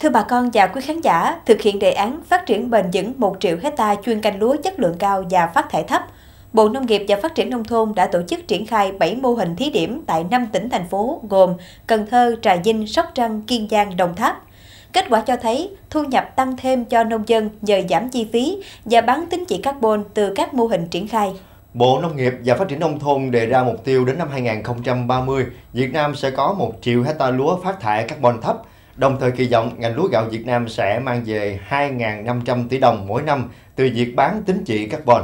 Thưa bà con và quý khán giả, thực hiện đề án phát triển bền vững 1 triệu hecta chuyên canh lúa chất lượng cao và phát thải thấp, Bộ Nông nghiệp và Phát triển Nông thôn đã tổ chức triển khai 7 mô hình thí điểm tại 5 tỉnh thành phố gồm Cần Thơ, Trà Vinh, Sóc Trăng, Kiên Giang, Đồng Tháp. Kết quả cho thấy thu nhập tăng thêm cho nông dân nhờ giảm chi phí và bán tính trị carbon từ các mô hình triển khai. Bộ Nông nghiệp và Phát triển Nông thôn đề ra mục tiêu đến năm 2030, Việt Nam sẽ có 1 triệu hecta lúa phát thải carbon thấp – Đồng thời kỳ vọng ngành lúa gạo Việt Nam sẽ mang về 2.500 tỷ đồng mỗi năm từ việc bán tính trị carbon.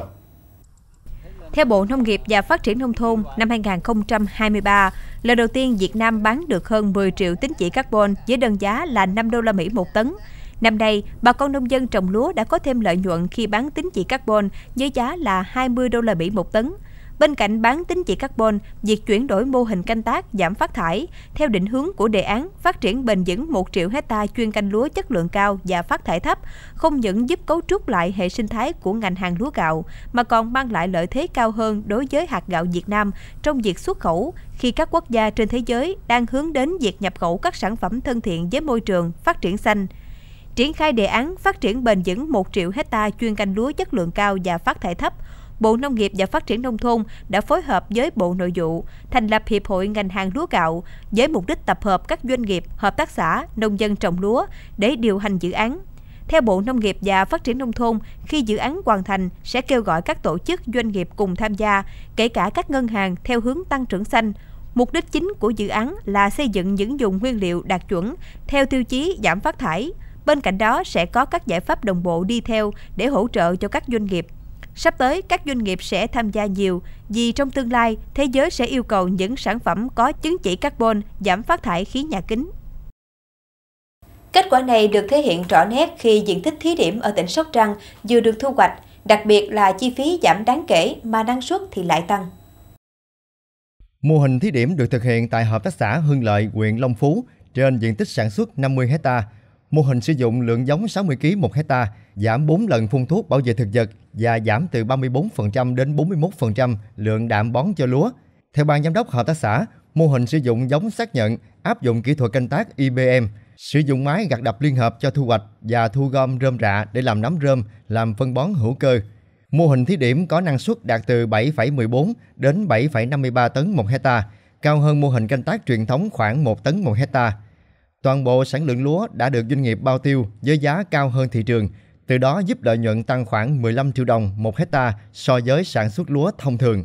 Theo Bộ Nông nghiệp và Phát triển Nông thôn, năm 2023, lần đầu tiên Việt Nam bán được hơn 10 triệu tính chỉ carbon với đơn giá là 5 đô la Mỹ một tấn. Năm nay, bà con nông dân trồng lúa đã có thêm lợi nhuận khi bán tính chỉ carbon với giá là 20 đô la Mỹ một tấn. Bên cạnh bán tính chỉ carbon, việc chuyển đổi mô hình canh tác giảm phát thải theo định hướng của đề án phát triển bền vững 1 triệu hecta chuyên canh lúa chất lượng cao và phát thải thấp không những giúp cấu trúc lại hệ sinh thái của ngành hàng lúa gạo mà còn mang lại lợi thế cao hơn đối với hạt gạo Việt Nam trong việc xuất khẩu khi các quốc gia trên thế giới đang hướng đến việc nhập khẩu các sản phẩm thân thiện với môi trường, phát triển xanh triển khai đề án phát triển bền vững 1 triệu hecta chuyên canh lúa chất lượng cao và phát thải thấp Bộ Nông nghiệp và Phát triển Nông thôn đã phối hợp với Bộ Nội vụ thành lập Hiệp hội ngành hàng lúa gạo với mục đích tập hợp các doanh nghiệp, hợp tác xã, nông dân trồng lúa để điều hành dự án. Theo Bộ Nông nghiệp và Phát triển Nông thôn, khi dự án hoàn thành sẽ kêu gọi các tổ chức doanh nghiệp cùng tham gia, kể cả các ngân hàng theo hướng tăng trưởng xanh, Mục đích chính của dự án là xây dựng những dùng nguyên liệu đạt chuẩn theo tiêu chí giảm phát thải. Bên cạnh đó sẽ có các giải pháp đồng bộ đi theo để hỗ trợ cho các doanh nghiệp Sắp tới, các doanh nghiệp sẽ tham gia nhiều vì trong tương lai, thế giới sẽ yêu cầu những sản phẩm có chứng chỉ carbon giảm phát thải khí nhà kính. Kết quả này được thể hiện rõ nét khi diện tích thí điểm ở tỉnh Sóc Trăng vừa được thu hoạch, đặc biệt là chi phí giảm đáng kể mà năng suất thì lại tăng. Mô hình thí điểm được thực hiện tại Hợp tác xã Hưng Lợi, huyện Long Phú trên diện tích sản xuất 50 hectare mô hình sử dụng lượng giống 60 kg một hecta, giảm 4 lần phun thuốc bảo vệ thực vật và giảm từ 34% đến 41% lượng đạm bón cho lúa. Theo ban giám đốc hợp tác xã, mô hình sử dụng giống xác nhận áp dụng kỹ thuật canh tác IBM, sử dụng máy gặt đập liên hợp cho thu hoạch và thu gom rơm rạ để làm nấm rơm, làm phân bón hữu cơ. Mô hình thí điểm có năng suất đạt từ 7,14 đến 7,53 tấn một hecta, cao hơn mô hình canh tác truyền thống khoảng 1 tấn một hecta. Toàn bộ sản lượng lúa đã được doanh nghiệp bao tiêu với giá cao hơn thị trường, từ đó giúp lợi nhuận tăng khoảng 15 triệu đồng một hecta so với sản xuất lúa thông thường.